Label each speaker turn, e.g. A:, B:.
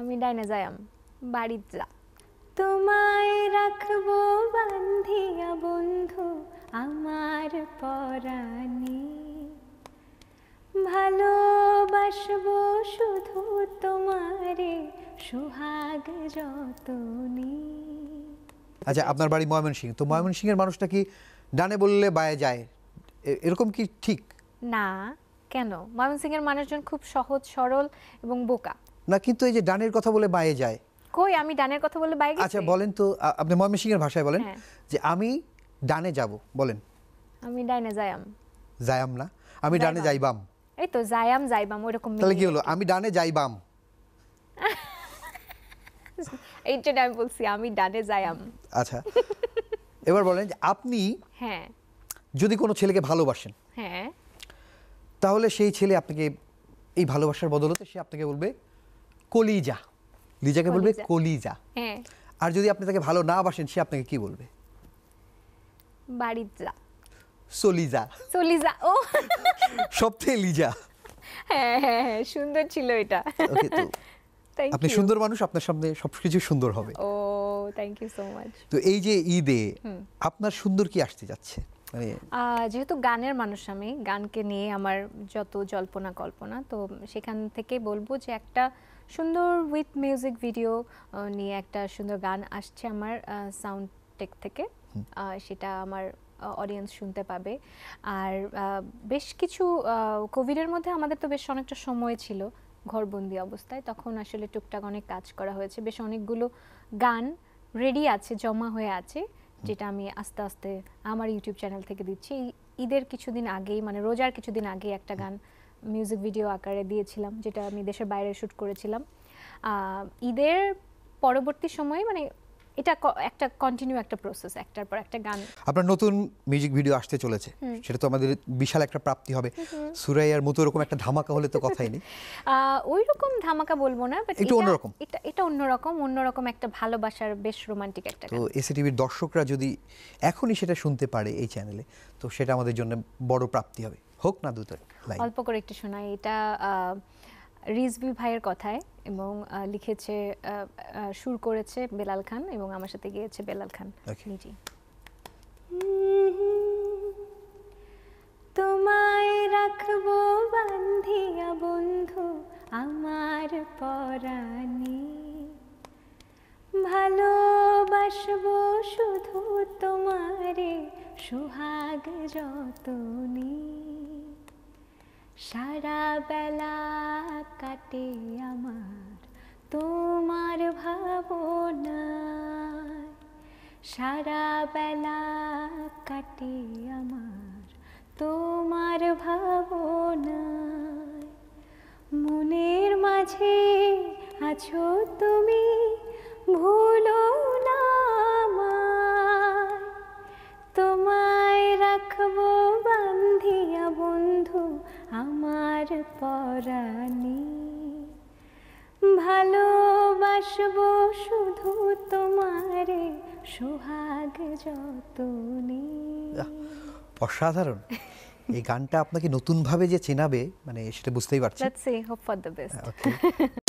A: আমি ডাইনে যাইয়াম বাড়িতে যা তোমায় রাখবো বান্ধিয়া বন্ধু আমার পরাণী ভালোবাসবো শুধু তোমারে সুহাগ যতনি
B: আচ্ছা আপনার বাড়ি ময়মনসিংহ তো ময়মনসিংহের মানুষটা কি ডানে বললে বায়ে যায় এরকম কি ঠিক
C: না কেন এর মানুষজন খুব সহজ সরল এবং বোকা
B: না কিন্তু এই যে ডানের কথা বলে বায়ে যায়
C: কই আমি ডানের কথা বলে বায়ে আচ্ছা, গেছি
B: আচ্ছা বলেন তো আপনি এর ভাষায় বলেন হ্যাঁ। যে আমি ডানে যাব বলেন
C: আমি ডানে যাইম
B: যাইম না আমি ডানে যাইবাম
C: এই তো যাইম যাইবাম ওইরকম তাহলে কি
B: হলো আমি ডানে যাইবাম
C: এই যে আমি বলছি আমি ডানে যাইম
B: আচ্ছা এবার বলেন যে আপনি হ্যাঁ যদি কোনো ছেলেকে ভালোবাসেন হ্যাঁ তাহলে সেই ছেলে আপনাকে এই ভালোবাসার বদলতে সে আপনাকে বলবে কলিজা লিজাকে বলবে কলিজা হ্যাঁ। আর যদি আপনি তাকে ভালো না বাসেন সে আপনাকে কি বলবে বাড়িজা সলিজা সলিজা ও সবথেকে লিজা
C: হ্যাঁ হ্যাঁ হ্যাঁ সুন্দর ছিল এটা ওকে তো আপনি সুন্দর
B: মানুষ আপনার সামনে সবকিছু সুন্দর হবে
C: ও থ্যাংক ইউ সো মাচ
B: তো এই যে ঈদে আপনার সুন্দর কি আসতে যাচ্ছে মানে
C: যেহেতু গানের মানুষ আমি গানকে নিয়ে আমার যত জল্পনা কল্পনা তো সেখান থেকে বলবো যে একটা সুন্দর উইথ মিউজিক ভিডিও নিয়ে একটা সুন্দর গান আসছে আমার সাউন্ড টেক থেকে সেটা আমার অডিয়েন্স শুনতে পাবে আর বেশ কিছু কোভিডের মধ্যে আমাদের তো বেশ অনেকটা সময় ছিল ঘরবন্দি অবস্থায় তখন আসলে টুকটাক অনেক কাজ করা হয়েছে বেশ অনেকগুলো গান রেডি আছে জমা হয়ে আছে যেটা আমি আস্তে আস্তে আমার ইউটিউব চ্যানেল থেকে দিচ্ছি ঈদের কিছুদিন আগেই মানে রোজার কিছুদিন আগেই একটা গান মিউজিক ভিডিও আকারে দিয়েছিলাম যেটা আমি দেশের বাইরে শ্যুট করেছিলাম ঈদের পরবর্তী সময়ে মানে এটা একটা কন্টিনিউ একটা প্রসেস একটার পর একটা গান
B: আপনার নতুন মিউজিক ভিডিও আসতে চলেছে সেটা তো আমাদের বিশাল একটা প্রাপ্তি হবে সুরাইয়ার মতো এরকম একটা ধামাকা হলে তো কথাই নেই
C: ওই রকম ধামাকা বলবো না বাট এটা অন্যরকম এটা এটা অন্যরকম অন্যরকম একটা ভালোবাসার বেশ রোমান্টিক একটা তো
B: এসিটিভির দর্শকরা যদি এখনই সেটা শুনতে পারে এই চ্যানেলে তো সেটা আমাদের জন্য বড় প্রাপ্তি হবে হোক না দুটো অল্প
C: করে একটু শোনাই এটা রিজবি ভাইয়ের কথায় এবং লিখেছে সুর করেছে বেলাল খান এবং আমার সাথে গিয়েছে বেলাল খান
A: জি তোমায় রাখবো বান্ধিয়া বন্ধু আমার পরাণী ভালোবাসবো শুধু তোমারে সুহাগ যতনী সারা বেলা কাটে আমার তোমার ভাবনা সারা বেলা কাটে আমার তোমার ভাবনা মনের মাঝে আছো তুমি ভুলো না তোমায় রাখবো আমার পরাণী ভালোবাসব শুধু তোমার সোহাগ যতনি
B: অসাধারণ এই গানটা আপনাকে নতুন ভাবে যে চেনাবে মানে সেটা বুঝতেই
C: পারছি